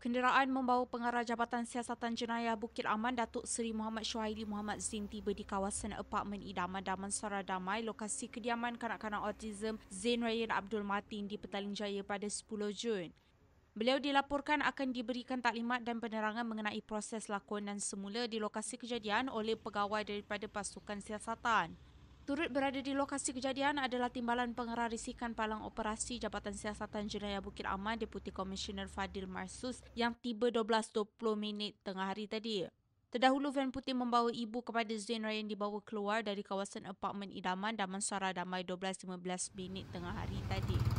Kenderaan membawa pengarah Jabatan Siasatan Jenayah Bukit Aman Datuk Seri Muhammad Shuhaili Muhammad Zin tiba di kawasan apartmen idaman Damansara Damai lokasi kediaman kanak-kanak autism Zain Rayyan Abdul Matin di Petaling Jaya pada 10 Jun. Beliau dilaporkan akan diberikan taklimat dan penerangan mengenai proses lakonan semula di lokasi kejadian oleh pegawai daripada pasukan siasatan turut berada di lokasi kejadian adalah Timbalan Pengarah Risikan Palang Operasi Jabatan Siasatan Jenayah Bukit Aman Deputi Komisioner Fadil Marsus yang tiba 12.20 minit tengah hari tadi. Terdahulu, Van Putih membawa ibu kepada Zain Ryan dibawa keluar dari kawasan apartmen idaman Damansara Damai 12.15 minit tengah hari tadi.